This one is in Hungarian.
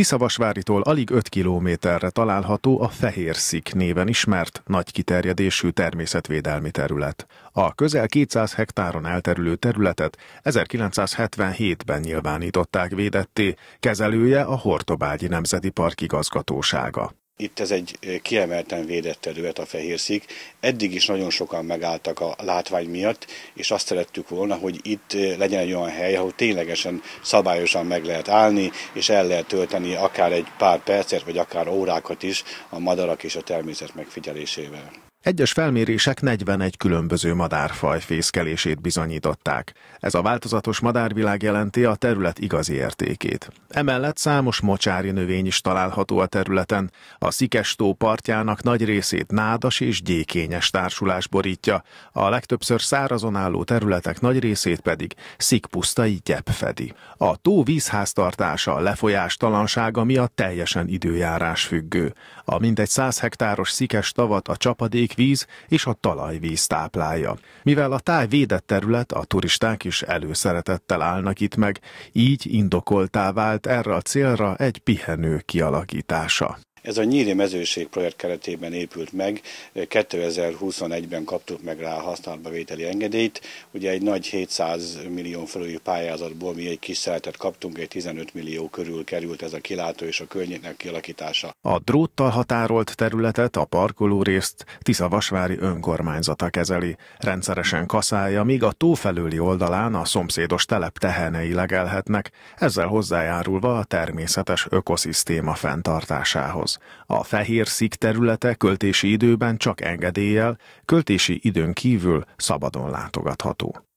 Tiszavasváritól alig 5 kilométerre található a Fehérszik néven ismert, nagy kiterjedésű természetvédelmi terület. A közel 200 hektáron elterülő területet 1977-ben nyilvánították védetté, kezelője a Hortobágyi Nemzeti Park igazgatósága itt ez egy kiemelten védett terület a fehérszik. Eddig is nagyon sokan megálltak a látvány miatt, és azt szerettük volna, hogy itt legyen egy olyan hely, ahol ténylegesen szabályosan meg lehet állni, és el lehet tölteni akár egy pár percet, vagy akár órákat is a madarak és a természet megfigyelésével. Egyes felmérések 41 különböző madárfaj fészkelését bizonyították. Ez a változatos madárvilág jelenti a terület igazi értékét. Emellett számos mocsári növény is található a területen. A Szikestó partjának nagy részét nádas és gyékényes társulás borítja, a legtöbbször szárazon álló területek nagy részét pedig szikpusztai gyep fedi. A tó vízháztartása, lefolyástalansága miatt teljesen időjárás függő. A mindegy 100 hektáros szikes tavat a csapadék síkvíz és a talajvíz táplálja. Mivel a táj védett terület, a turisták is előszeretettel állnak itt meg, így indokoltá vált erre a célra egy pihenő kialakítása. Ez a Nyíri mezőség projekt keretében épült meg, 2021-ben kaptuk meg rá a használatba vételi engedélyt. Ugye egy nagy 700 millió fölüli pályázatból mi egy kis szeletet kaptunk, egy 15 millió körül került ez a kilátó és a környéknek kialakítása. A dróttal határolt területet, a parkoló részt Tiszavasvári önkormányzata kezeli. Rendszeresen kaszálja, míg a tó felőli oldalán a szomszédos telep tehenei legelhetnek, ezzel hozzájárulva a természetes ökoszisztéma fenntartásához az. A fehér szik területe költési időben csak engedéllyel, költési időn kívül szabadon látogatható.